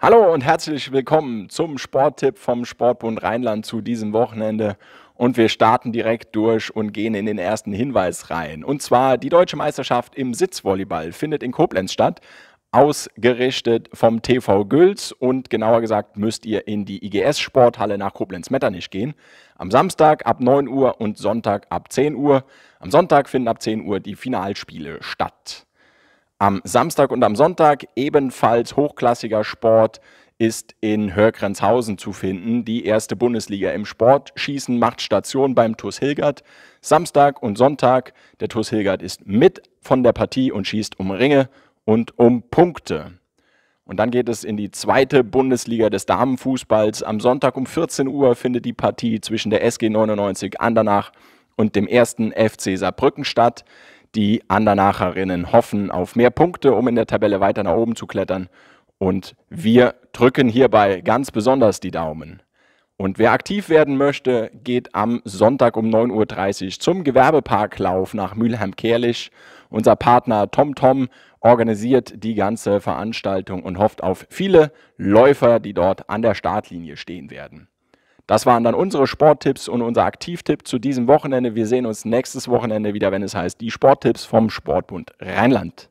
Hallo und herzlich willkommen zum Sporttipp vom Sportbund Rheinland zu diesem Wochenende. Und wir starten direkt durch und gehen in den ersten Hinweis rein. Und zwar die deutsche Meisterschaft im Sitzvolleyball findet in Koblenz statt ausgerichtet vom TV Güls und genauer gesagt müsst ihr in die IGS Sporthalle nach Koblenz-Metternich gehen. Am Samstag ab 9 Uhr und Sonntag ab 10 Uhr. Am Sonntag finden ab 10 Uhr die Finalspiele statt. Am Samstag und am Sonntag ebenfalls hochklassiger Sport ist in Hörgrenzhausen zu finden. Die erste Bundesliga im Sport. Schießen macht Station beim TuS Hilgert. Samstag und Sonntag. Der TuS Hilgert ist mit von der Partie und schießt um Ringe und um Punkte. Und dann geht es in die zweite Bundesliga des Damenfußballs. Am Sonntag um 14 Uhr findet die Partie zwischen der SG 99 Andernach und dem ersten FC Saarbrücken statt. Die Andernacherinnen hoffen auf mehr Punkte, um in der Tabelle weiter nach oben zu klettern. Und wir drücken hierbei ganz besonders die Daumen. Und wer aktiv werden möchte, geht am Sonntag um 9.30 Uhr zum Gewerbeparklauf nach Mülheim-Kerlich. Unser Partner TomTom organisiert die ganze Veranstaltung und hofft auf viele Läufer, die dort an der Startlinie stehen werden. Das waren dann unsere Sporttipps und unser Aktivtipp zu diesem Wochenende. Wir sehen uns nächstes Wochenende wieder, wenn es heißt Die Sporttipps vom Sportbund Rheinland.